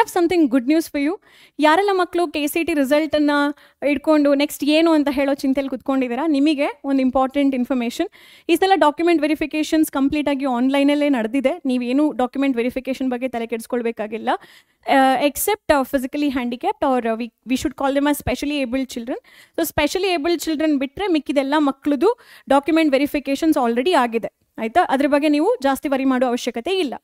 have something good news for you ಯಾರೆಲ್ಲ ಮಕ್ಕಳು K C T ರಿಸಲ್ಟನ್ನು ಇಟ್ಕೊಂಡು ನೆಕ್ಸ್ಟ್ ಏನು ಅಂತ ಹೇಳೋ ಚಿಂತೆಯಲ್ಲಿ ಕುತ್ಕೊಂಡಿದ್ದೀರಾ ನಿಮಗೆ ಒಂದು ಇಂಪಾರ್ಟೆಂಟ್ ಇನ್ಫಾರ್ಮೇಷನ್ ಈ ಸಲ ಡಾಕ್ಯುಮೆಂಟ್ ವೆರಿಫಿಕೇಷನ್ಸ್ ಕಂಪ್ಲೀಟಾಗಿ ಆನ್ಲೈನಲ್ಲೇ ನಡೆದಿದೆ ನೀವೇನು ಡಾಕ್ಯುಮೆಂಟ್ ವೆರಿಫಿಕೇಷನ್ ಬಗ್ಗೆ ತಲೆ ಕೆಡಿಸ್ಕೊಳ್ಬೇಕಾಗಿಲ್ಲ except physically handicapped are we we should call them uh specially abled children so specially abled children ಬಿಟ್ಟರೆ ಮಿಕ್ಕಿದೆಲ್ಲ ಮಕ್ಕಳದು ಡಾಕ್ಯುಮೆಂಟ್ ವೆರಿಫಿಕೇಷನ್ಸ್ ಆಲ್ರೆಡಿ ಆಗಿದೆ ಆಯ್ತಾ ಅದ್ರ ಬಗ್ಗೆ ನೀವು ಜಾಸ್ತಿ ವರಿ ಮಾಡೋ ಅವಶ್ಯಕತೆ ಇಲ್ಲ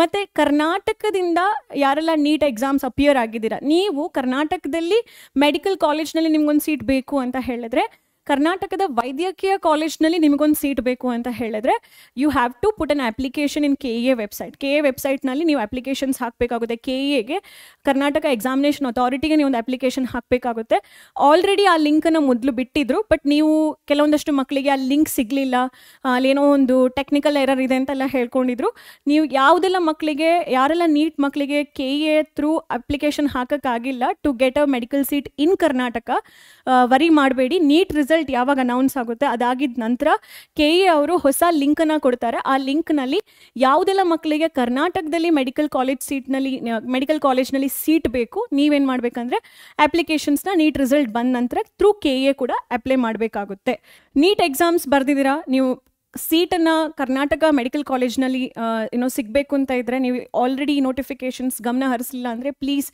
ಮತ್ತೆ ಕರ್ನಾಟಕದಿಂದ ಯಾರೆಲ್ಲ ನೀಟ್ ಎಕ್ಸಾಮ್ಸ್ ಅಪಿಯರ್ ಆಗಿದ್ದೀರಾ ನೀವು ಕರ್ನಾಟಕದಲ್ಲಿ ಮೆಡಿಕಲ್ ಕಾಲೇಜ್ನಲ್ಲಿ ನಿಮ್ಗೊಂದು ಸೀಟ್ ಬೇಕು ಅಂತ ಹೇಳಿದ್ರೆ ಕರ್ನಾಟಕದ ವೈದ್ಯಕೀಯ ಕಾಲೇಜ್ನಲ್ಲಿ ನಿಮಗೊಂದು ಸೀಟ್ ಬೇಕು ಅಂತ ಹೇಳಿದ್ರೆ you have to put an application in K A website K A ವೆಬ್ಸೈಟ್ನಲ್ಲಿ ನೀವು ಅಪ್ಲಿಕೇಶನ್ಸ್ ಹಾಕಬೇಕಾಗುತ್ತೆ ಕೆ ಎಗೆ ಕರ್ನಾಟಕ ಎಕ್ಸಾಮಿನೇಷನ್ ಅಥಾರಿಟಿಗೆ ನೀವು ಒಂದು ಅಪ್ಲಿಕೇಶನ್ ಹಾಕಬೇಕಾಗುತ್ತೆ ಆಲ್ರೆಡಿ ಆ ಲಿಂಕನ್ನು ಮೊದಲು ಬಿಟ್ಟಿದ್ರು ಬಟ್ ನೀವು ಕೆಲವೊಂದಷ್ಟು ಮಕ್ಕಳಿಗೆ ಆ ಲಿಂಕ್ ಸಿಗಲಿಲ್ಲ ಅಲ್ಲೇನೋ ಒಂದು ಟೆಕ್ನಿಕಲ್ ಎರರ್ ಇದೆ ಅಂತೆಲ್ಲ ಹೇಳ್ಕೊಂಡಿದ್ರು ನೀವು ಯಾವುದೆಲ್ಲ ಮಕ್ಕಳಿಗೆ ಯಾರೆಲ್ಲ ನೀಟ್ ಮಕ್ಕಳಿಗೆ ಕೆ ಎ ಥ್ರೂ ಅಪ್ಲಿಕೇಶನ್ ಹಾಕೋಕ್ಕಾಗಿಲ್ಲ to get a medical seat in Karnataka worry ಮಾಡಬೇಡಿ ನೀಟ್ ರಿಸಲ್ಟ್ ರಿಸಲ್ಟ್ ಯಾವಾಗ ಅನೌನ್ಸ್ ಆಗುತ್ತೆ ಅದಾಗಿದ್ದ ನಂತರ ಕೆ ಎ ಅವರು ಹೊಸ ಲಿಂಕನ್ನ ಕೊಡ್ತಾರೆ ಆ ಲಿಂಕ್ನಲ್ಲಿ ಯಾವುದೆಲ್ಲ ಮಕ್ಕಳಿಗೆ ಕರ್ನಾಟಕದಲ್ಲಿ ಮೆಡಿಕಲ್ ಕಾಲೇಜ್ ಸೀಟ್ನಲ್ಲಿ ಮೆಡಿಕಲ್ ಕಾಲೇಜ್ನಲ್ಲಿ ಸೀಟ್ ಬೇಕು ನೀವೇನು ಮಾಡಬೇಕಂದ್ರೆ ಅಪ್ಲಿಕೇಶನ್ಸ್ನ ನೀಟ್ ರಿಸಲ್ಟ್ ಬಂದ ನಂತರ ಥ್ರೂ ಕೆ ಕೂಡ ಅಪ್ಲೈ ಮಾಡಬೇಕಾಗುತ್ತೆ ನೀಟ್ ಎಕ್ಸಾಮ್ಸ್ ಬರೆದಿದ್ದೀರಾ ನೀವು ಸೀಟನ್ನು ಕರ್ನಾಟಕ ಮೆಡಿಕಲ್ ಕಾಲೇಜ್ನಲ್ಲಿ ಏನೋ ಸಿಗಬೇಕು ಅಂತ ಇದ್ದರೆ ನೀವು ಆಲ್ರೆಡಿ ನೋಟಿಫಿಕೇಷನ್ಸ್ ಗಮನ ಹರಿಸಲಿಲ್ಲ ಅಂದರೆ please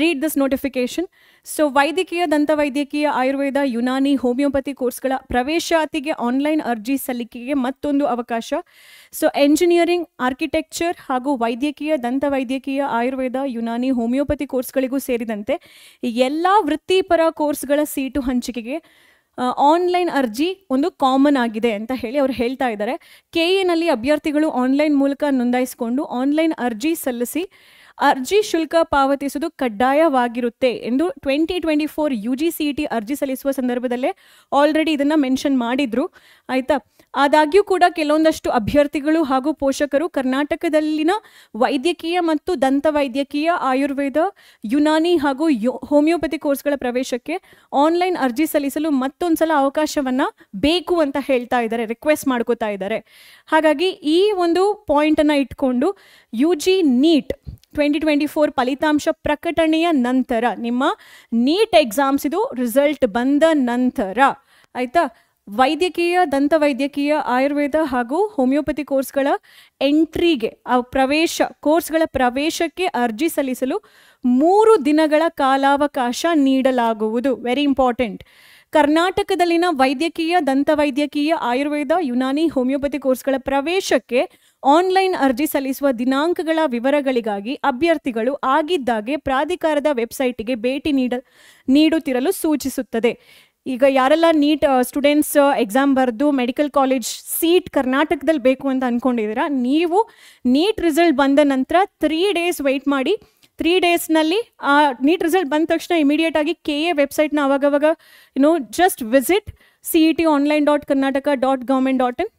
read this notification so ವೈದ್ಯಕೀಯ ದಂತ ವೈದ್ಯಕೀಯ ಆಯುರ್ವೇದ ಯುನಾನಿ ಹೋಮಿಯೋಪತಿ ಕೋರ್ಸ್ಗಳ ಪ್ರವೇಶಾತಿಗೆ ಆನ್ಲೈನ್ ಅರ್ಜಿ ಸಲ್ಲಿಕೆಗೆ ಮತ್ತೊಂದು ಅವಕಾಶ ಸೊ ಎಂಜಿನಿಯರಿಂಗ್ ಆರ್ಕಿಟೆಕ್ಚರ್ ಹಾಗೂ ವೈದ್ಯಕೀಯ ದಂತ ವೈದ್ಯಕೀಯ ಆಯುರ್ವೇದ ಯುನಾನಿ ಹೋಮಿಯೋಪತಿ ಕೋರ್ಸ್ಗಳಿಗೂ ಸೇರಿದಂತೆ ಎಲ್ಲ ವೃತ್ತಿಪರ ಕೋರ್ಸ್ಗಳ ಸೀಟು ಹಂಚಿಕೆಗೆ ಆನ್ಲೈನ್ ಅರ್ಜಿ ಒಂದು ಕಾಮನ್ ಆಗಿದೆ ಅಂತ ಹೇಳಿ ಅವರು ಹೇಳ್ತಾ ಇದ್ದಾರೆ ಕೆ ಎನಲ್ಲಿ ಅಭ್ಯರ್ಥಿಗಳು ಆನ್ಲೈನ್ ಮೂಲಕ ನೋಂದಾಯಿಸಿಕೊಂಡು ಆನ್ಲೈನ್ ಅರ್ಜಿ ಸಲ್ಲಿಸಿ ಅರ್ಜಿ ಶುಲ್ಕ ಪಾವತಿಸುವುದು ಕಡ್ಡಾಯವಾಗಿರುತ್ತೆ ಎಂದು twenty twenty four U G C T ಅರ್ಜಿ ಸಲ್ಲಿಸುವ ಸಂದರ್ಭದಲ್ಲೇ ಆಲ್ರೆಡಿ ಇದನ್ನು ಮೆನ್ಷನ್ ಮಾಡಿದ್ರು ಆಯಿತಾ ಆದಾಗ್ಯೂ ಕೂಡ ಕೆಲವೊಂದಷ್ಟು ಅಭ್ಯರ್ಥಿಗಳು ಹಾಗೂ ಪೋಷಕರು ಕರ್ನಾಟಕದಲ್ಲಿನ ವೈದ್ಯಕೀಯ ಮತ್ತು ದಂತ ವೈದ್ಯಕೀಯ ಆಯುರ್ವೇದ ಯುನಾನಿ ಹಾಗೂ ಹೋಮಿಯೋಪತಿ ಕೋರ್ಸ್ಗಳ ಪ್ರವೇಶಕ್ಕೆ ಆನ್ಲೈನ್ ಅರ್ಜಿ ಸಲ್ಲಿಸಲು ಮತ್ತೊಂದು ಸಲ ಅವಕಾಶವನ್ನು ಬೇಕು ಅಂತ ಹೇಳ್ತಾ ಇದ್ದಾರೆ ರಿಕ್ವೆಸ್ಟ್ ಮಾಡ್ಕೋತಾ ಇದ್ದಾರೆ ಹಾಗಾಗಿ ಈ ಒಂದು ಪಾಯಿಂಟನ್ನು ಇಟ್ಕೊಂಡು U G NEET twenty twenty four ಫಲಿತಾಂಶ ಪ್ರಕಟಣೆಯ ನಂತರ ನಿಮ್ಮ ನೀಟ್ ಎಕ್ಸಾಮ್ಸ್ ಇದು ರಿಸಲ್ಟ್ ಬಂದ ನಂತರ ಆಯಿತಾ ವೈದ್ಯಕೀಯ ದಂತ ವೈದ್ಯಕೀಯ ಆಯುರ್ವೇದ ಹಾಗೂ ಹೋಮಿಯೋಪತಿ ಕೋರ್ಸ್ಗಳ ಎಂಟ್ರಿಗೆ ಪ್ರವೇಶ ಕೋರ್ಸ್ಗಳ ಪ್ರವೇಶಕ್ಕೆ ಅರ್ಜಿ ಸಲ್ಲಿಸಲು ಮೂರು ದಿನಗಳ ಕಾಲಾವಕಾಶ ನೀಡಲಾಗುವುದು ವೆರಿ ಇಂಪಾರ್ಟೆಂಟ್ ಕರ್ನಾಟಕದಲ್ಲಿನ ವೈದ್ಯಕೀಯ ದಂತ ವೈದ್ಯಕೀಯ ಆಯುರ್ವೇದ ಯುನಾನಿ ಹೋಮಿಯೋಪತಿ ಕೋರ್ಸ್ಗಳ ಪ್ರವೇಶಕ್ಕೆ ಆನ್ಲೈನ್ ಅರ್ಜಿ ಸಲ್ಲಿಸುವ ದಿನಾಂಕಗಳ ವಿವರಗಳಿಗಾಗಿ ಅಭ್ಯರ್ಥಿಗಳು ಆಗಿದ್ದಾಗೆ ಪ್ರಾಧಿಕಾರದ ವೆಬ್ಸೈಟ್ಗೆ ಭೇಟಿ ನೀಡ ನೀಡುತ್ತಿರಲು ಸೂಚಿಸುತ್ತದೆ ಈಗ ಯಾರೆಲ್ಲ ನೀಟ್ ಸ್ಟೂಡೆಂಟ್ಸ್ ಎಕ್ಸಾಮ್ ಬರೆದು ಮೆಡಿಕಲ್ ಕಾಲೇಜ್ ಸೀಟ್ ಕರ್ನಾಟಕದಲ್ಲಿ ಬೇಕು ಅಂತ ಅಂದ್ಕೊಂಡಿದ್ದೀರಾ ನೀವು ನೀಟ್ ರಿಸಲ್ಟ್ ಬಂದ ನಂತರ ತ್ರೀ ಡೇಸ್ ವೆಯ್ಟ್ ಮಾಡಿ ತ್ರೀ ಡೇಸ್ನಲ್ಲಿ ಆ ನೀಟ್ ರಿಸಲ್ಟ್ ಬಂದ ತಕ್ಷಣ ಇಮಿಡಿಯೇಟಾಗಿ ಕೆ ಎ ವೆಬ್ಸೈಟ್ನ ಅವಾಗವಾಗ you know just visit C E T online dot Karnataka dot government dot in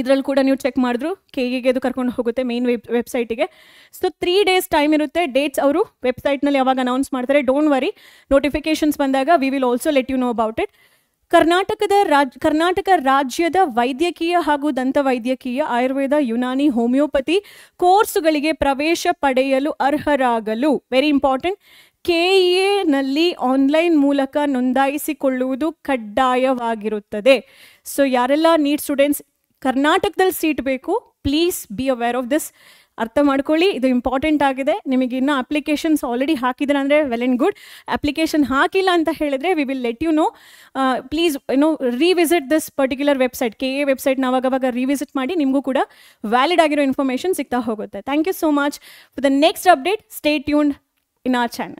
ಇದರಲ್ಲಿ ಕೂಡ ನೀವು ಚೆಕ್ ಮಾಡಿದ್ರು ಕೆ ಎಗೆ ಕರ್ಕೊಂಡು ಹೋಗುತ್ತೆ ಮೇನ್ ವೆಬ್ ವೆಬ್ಸೈಟಿಗೆ ಸೊ ತ್ರೀ ಡೇಸ್ ಟೈಮ್ ಇರುತ್ತೆ ಡೇಟ್ಸ್ ಅವರು ವೆಬ್ಸೈಟ್ನಲ್ಲಿ ಯಾವಾಗ ಅನೌನ್ಸ್ ಮಾಡ್ತಾರೆ ಡೋಂಟ್ ವರಿ ನೋಟಿಫಿಕೇಶನ್ಸ್ ಬಂದಾಗ we will also let you know about it ಕರ್ನಾಟಕದ ರಾಜ್ ಕರ್ನಾಟಕ ರಾಜ್ಯದ ವೈದ್ಯಕೀಯ ಹಾಗೂ ದಂತ ವೈದ್ಯಕೀಯ ಆಯುರ್ವೇದ ಯುನಾನಿ ಹೋಮಿಯೋಪತಿ ಕೋರ್ಸುಗಳಿಗೆ ಪ್ರವೇಶ ಪಡೆಯಲು ಅರ್ಹರಾಗಲು ವೆರಿ ಇಂಪಾರ್ಟೆಂಟ್ e ನಲ್ಲಿ ಆನ್ಲೈನ್ ಮೂಲಕ ನೋಂದಾಯಿಸಿಕೊಳ್ಳುವುದು ಕಡ್ಡಾಯವಾಗಿರುತ್ತದೆ ಸೊ ಯಾರೆಲ್ಲ ನೀಟ್ ಸ್ಟೂಡೆಂಟ್ಸ್ ಕರ್ನಾಟಕದಲ್ಲಿ ಸೀಟ್ ಬೇಕು please be aware of this ಅರ್ಥ ಮಾಡ್ಕೊಳ್ಳಿ ಇದು ಇಂಪಾರ್ಟೆಂಟ್ ಆಗಿದೆ ನಿಮಗೆ ಇನ್ನೂ ಅಪ್ಲಿಕೇಶನ್ಸ್ ಆಲ್ರೆಡಿ ಹಾಕಿದ್ರೆ ಅಂದರೆ ವೆಲ್ ಆ್ಯಂಡ್ ಗುಡ್ ಅಪ್ಲಿಕೇಶನ್ ಹಾಕಿಲ್ಲ ಅಂತ ಹೇಳಿದರೆ we will let you know please no revisit this particular website K A ವೆಬ್ಸೈಟ್ನ ಅವಾಗವಾಗ ರಿವಿಸಿಟ್ ಮಾಡಿ ನಿಮಗೂ ಕೂಡ ವ್ಯಾಲಿಡ್ ಆಗಿರೋ ಇನ್ಫಾರ್ಮೇಷನ್ ಸಿಗ್ತಾ ಹೋಗುತ್ತೆ thank you so much for the next update stay tuned in our channel